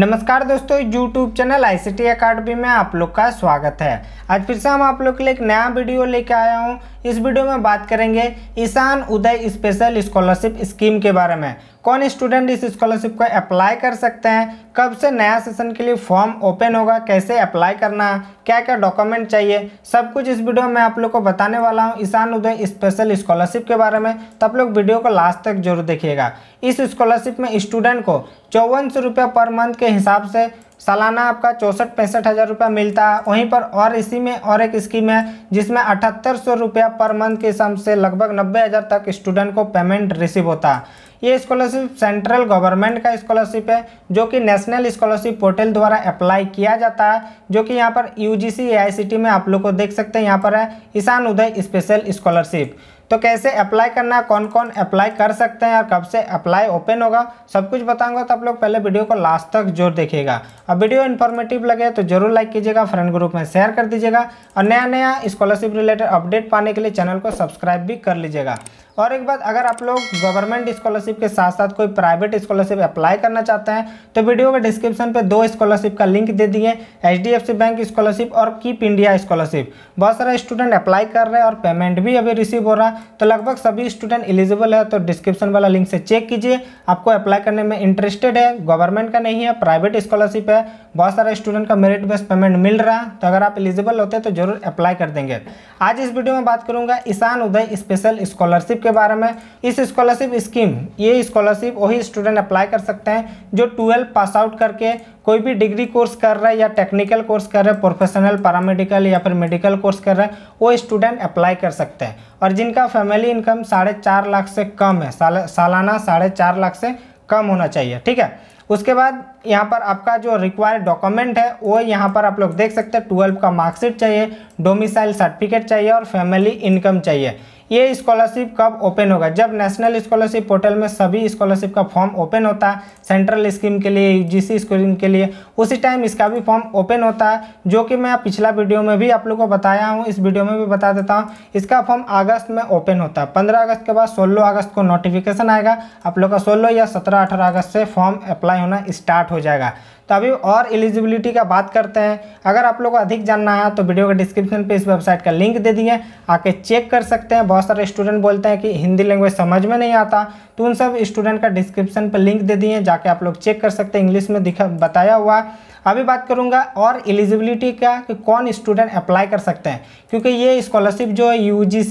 नमस्कार दोस्तों YouTube channel I C academy में आप लोग का स्वागत है आज फिर से हम आप लोग के लिए एक नया वीडियो लेके आया हूँ इस वीडियो में बात करेंगे Ishan Uday special scholarship scheme के बारे में कौन स्टूडेंट इस स्कॉलरशिप को अप्लाई कर सकते हैं कब से नया सेशन के लिए फॉर्म ओपन होगा कैसे अप्लाई करना है क्या क्या डॉक्यूमेंट चाहिए सब कुछ इस वीडियो में आप लोग को बताने वाला हूँ ईशान उदय स्पेशल स्कॉलरशिप के बारे में तो आप लोग वीडियो को लास्ट तक जरूर देखिएगा इस स्कॉलरशिप में स्टूडेंट को चौवन सौ रुपये पर मंथ के हिसाब से सालाना आपका चौंसठ पैंसठ हज़ार रुपया मिलता है वहीं पर और इसी में और एक स्कीम है जिसमें अठहत्तर सौ रुपया पर मंथ के हिसाब से लगभग नब्बे हज़ार तक स्टूडेंट को पेमेंट रिसीव होता है ये स्कॉलरशिप सेंट्रल गवर्नमेंट का स्कॉलरशिप है जो कि नेशनल स्कॉलरशिप पोर्टल द्वारा अप्लाई किया जाता है जो कि यहाँ पर यू जी में आप लोग को देख सकते हैं यहाँ पर है ईशान उदय स्पेशल स्कॉलरशिप तो कैसे अप्लाई करना है कौन कौन अप्लाई कर सकते हैं और कब से अप्लाई ओपन होगा सब कुछ बताऊंगा तो आप लोग पहले वीडियो को लास्ट तक जरूर देखिएगा और वीडियो इन्फॉर्मेटिव लगे तो जरूर लाइक कीजिएगा फ्रेंड ग्रुप में शेयर कर दीजिएगा और नया नया स्कॉलरशिप रिलेटेड अपडेट पाने के लिए चैनल को सब्सक्राइब भी कर लीजिएगा और एक बात अगर आप लोग गवर्नमेंट स्कॉलरशिप के साथ साथ कोई प्राइवेट स्कॉलरशिप अप्लाई करना चाहते हैं तो वीडियो के डिस्क्रिप्शन पर दो स्कॉलरशिप का लिंक दे दिए एच बैंक स्कॉलरशिप और कीप इंडिया स्कॉलरशिप बहुत सारे स्टूडेंट अप्लाई कर रहे हैं और पेमेंट भी अभी रिसीव हो रहा है तो लगभग सभी स्टूडेंट एलिजिबल है तो डिस्क्रिप्शन वाला लिंक से चेक कीजिए आपको अप्लाई करने में इंटरेस्टेड है गवर्नमेंट का नहीं है प्राइवेट स्कॉलरशिप है बहुत सारे स्टूडेंट का मेरिट बेस्ट पेमेंट मिल रहा है तो अगर आप एलिजिबल होते हैं तो जरूर अप्लाई कर देंगे आज इस वीडियो में बात करूंगा ईशान उदय स्पेशल स्कॉलरशिप के बारे में इस स्कॉलरशिप स्कीम ये स्कॉलरशिप वही स्टूडेंट अप्लाई कर सकते हैं जो ट्वेल्व पास आउट करके कोई भी डिग्री कोर्स कर रहा है या टेक्निकल कोर्स कर रहे हैं प्रोफेशनल पैरामेडिकल या फिर मेडिकल कोर्स कर रहे हैं वो स्टूडेंट अप्लाई कर सकते हैं और जिनका फैमिली इनकम साढ़े चार लाख से कम है साल सालाना साढ़े चार लाख से कम होना चाहिए ठीक है उसके बाद यहाँ पर आपका जो रिक्वायर्ड डॉक्यूमेंट है वो यहाँ पर आप लोग देख सकते हैं ट्वेल्व का मार्कशीट चाहिए डोमिसाइल सर्टिफिकेट चाहिए और फैमिली इनकम चाहिए ये स्कॉलरशिप कब ओपन होगा जब नेशनल स्कॉलरशिप पोर्टल में सभी स्कॉलरशिप का फॉर्म ओपन होता है सेंट्रल स्कीम के लिए यूजीसी स्कीम के लिए उसी टाइम इसका भी फॉर्म ओपन होता है जो कि मैं पिछला वीडियो में भी आप लोग को बताया हूँ इस वीडियो में भी बता देता हूँ इसका फॉर्म अगस्त में ओपन होता है पंद्रह अगस्त के बाद सोलह अगस्त को नोटिफिकेशन आएगा आप लोग का सोलह या सत्रह अठारह अगस्त से फॉर्म अप्लाई होना स्टार्ट हो जाएगा तो अभी और एलिजिबिलिटी का बात करते हैं अगर आप लोग को अधिक जानना है तो वीडियो के डिस्क्रिप्शन पे इस वेबसाइट का लिंक दे दिए आके चेक कर सकते हैं बहुत सारे स्टूडेंट बोलते हैं कि हिंदी लैंग्वेज समझ में नहीं आता तो उन सब स्टूडेंट का डिस्क्रिप्शन पर लिंक दे दिए जाके आप लोग चेक कर सकते हैं इंग्लिश में दिखा बताया हुआ है अभी बात करूंगा और एलिजिबिलिटी का कि कौन स्टूडेंट अप्लाई कर सकते हैं क्योंकि ये स्कॉलरशिप जो है यू जी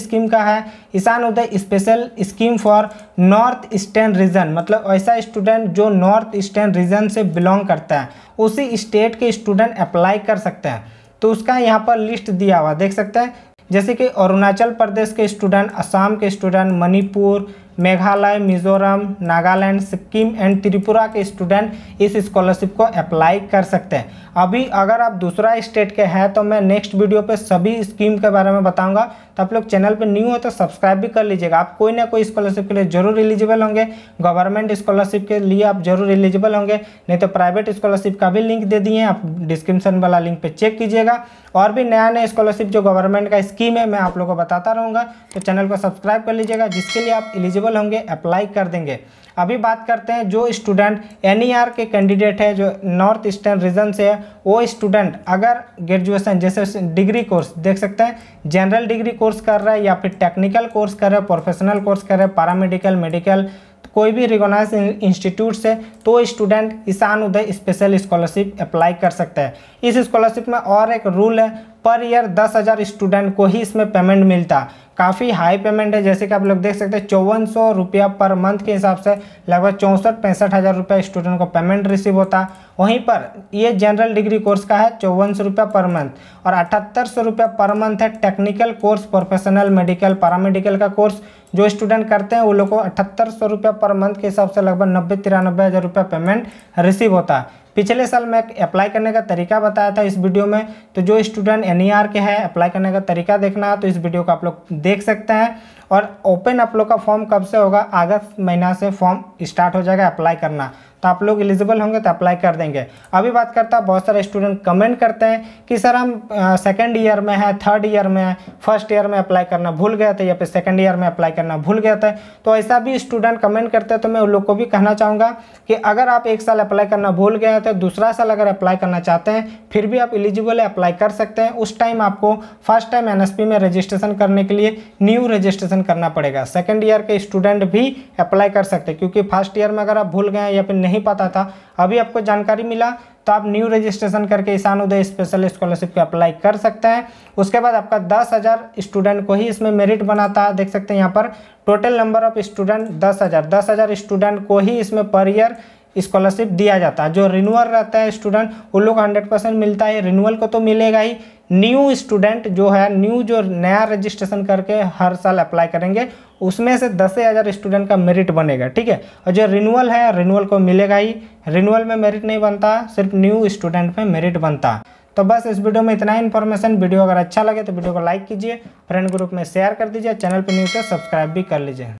स्कीम का है Ishan Uday special scheme for north eastern region मतलब ऐसा स्टूडेंट जो नॉर्थ ईस्टर्न रीजन से बिलोंग करता है उसी स्टेट के स्टूडेंट अप्लाई कर सकते हैं तो उसका यहाँ पर लिस्ट दिया हुआ देख सकते हैं जैसे कि अरुणाचल प्रदेश के स्टूडेंट असम के स्टूडेंट मणिपुर मेघालय मिजोरम नागालैंड सिक्किम एंड त्रिपुरा के स्टूडेंट इस स्कॉलरशिप को अप्लाई कर सकते हैं अभी अगर आप दूसरा स्टेट के हैं तो मैं नेक्स्ट वीडियो पे सभी स्कीम के बारे में बताऊंगा तो आप लोग चैनल पे न्यू हो तो सब्सक्राइब भी कर लीजिएगा आप कोई ना कोई स्कॉलरशिप के लिए जरूर एलिजिबल होंगे गवर्नमेंट स्कॉलरशिप के लिए आप जरूर एलिजिबल होंगे नहीं तो प्राइवेट स्कॉलरशिप का भी लिंक दे दिए आप डिस्क्रिप्शन वाला लिंक पर चेक कीजिएगा और भी नया नया स्कॉलरशिप जो गवर्नमेंट का स्कीम है मैं आप लोग को बताता रहूँगा तो चैनल को सब्सक्राइब कर लीजिएगा जिसके लिए आप एलिजिबल एलिजिबल होंगे अप्लाई कर देंगे अभी बात करते हैं जो स्टूडेंट एन e के कैंडिडेट है जो नॉर्थ ईस्टर्न रीजन से है वो स्टूडेंट अगर ग्रेजुएशन जैसे डिग्री कोर्स देख सकते हैं जनरल डिग्री कोर्स कर रहा है या फिर टेक्निकल कोर्स कर रहा है प्रोफेशनल कोर्स कर रहे हैं पैरामेडिकल मेडिकल कोई भी रिकोगनाइज इंस्टीट्यूट से तो student Ishan Uday special scholarship apply कर सकते हैं इस स्कॉलरशिप में और एक रूल है पर ईयर दस हज़ार स्टूडेंट को ही इसमें पेमेंट मिलता काफ़ी हाई पेमेंट है जैसे कि आप लोग देख सकते हैं चौवन सौ रुपया पर मंथ के हिसाब से लगभग चौंसठ पैंसठ हज़ार रुपया स्टूडेंट को पेमेंट रिसीव होता वहीं पर ये जनरल डिग्री कोर्स का है चौवन सौ रुपया पर मंथ और अठहत्तर सौ रुपया पर मंथ है technical course professional medical paramedical का कोर्स जो स्टूडेंट करते हैं वो लोग को अठहत्तर सौ रुपया पर मंथ के हिसाब से लगभग नब्बे तिरानब्बे हज़ार रुपया पेमेंट रिसीव होता है पिछले साल मैं अप्लाई करने का तरीका बताया था इस वीडियो में तो जो स्टूडेंट एन e के है अप्लाई करने का तरीका देखना है तो इस वीडियो को आप लोग देख सकते हैं और ओपन आप लोग का फॉर्म कब से होगा अगस्त महीना से फॉर्म स्टार्ट हो जाएगा अप्लाई करना तो आप लोग एलिजिबल होंगे तो अप्लाई कर देंगे अभी बात करता है बहुत सारे स्टूडेंट कमेंट करते हैं कि सर हम सेकेंड ईयर में है थर्ड ईयर में है फर्स्ट ईयर में अप्लाई करना भूल गया था या फिर सेकेंड ईयर में अप्लाई करना भूल गया था तो ऐसा भी स्टूडेंट कमेंट करते हैं तो मैं उन लोग को भी कहना चाहूँगा कि अगर आप एक साल अप्लाई करना भूल गए तो दूसरा साल अगर अप्लाई करना चाहते हैं फिर भी आप एलिजिबल है अप्लाई कर सकते हैं उस टाइम आपको फर्स्ट टाइम एन में रजिस्ट्रेशन करने के लिए न्यू रजिस्ट्रेशन करना पड़ेगा सेकेंड ईयर के स्टूडेंट भी अप्लाई कर सकते हैं क्योंकि फर्स्ट ईयर में अगर आप भूल गए या फिर नहीं पता था अभी आपको जानकारी मिला तो आप न्यू रजिस्ट्रेशन करके ईशान उदय स्पेशल स्कॉलरशिप के अप्लाई कर सकते हैं उसके बाद आपका दस हज़ार स्टूडेंट को ही इसमें मेरिट बनाता है देख सकते हैं यहाँ पर टोटल नंबर ऑफ स्टूडेंट दस हज़ार दस हज़ार स्टूडेंट को ही इसमें पर ईयर स्कॉलरशिप दिया जाता है जो रिन्यूअल रहता है स्टूडेंट उन लोग को हंड्रेड परसेंट मिलता है रिन्यूअल को तो मिलेगा ही न्यू स्टूडेंट जो है न्यू जो नया रजिस्ट्रेशन करके हर साल अप्लाई करेंगे उसमें से दस हज़ार स्टूडेंट का मेरिट बनेगा ठीक है और जो रिन्यूअल है रिन्यूअल को मिलेगा ही रिन्यूअल में मेरिट नहीं बनता सिर्फ न्यू स्टूडेंट में मेरिट बनता तो बस इस वीडियो में इतना इन्फॉर्मेशन वीडियो अगर अच्छा लगे तो वीडियो को लाइक कीजिए फ्रेंड ग्रुप में शेयर कर दीजिए चैनल पर न्यूज़ सब्सक्राइब भी कर लीजिए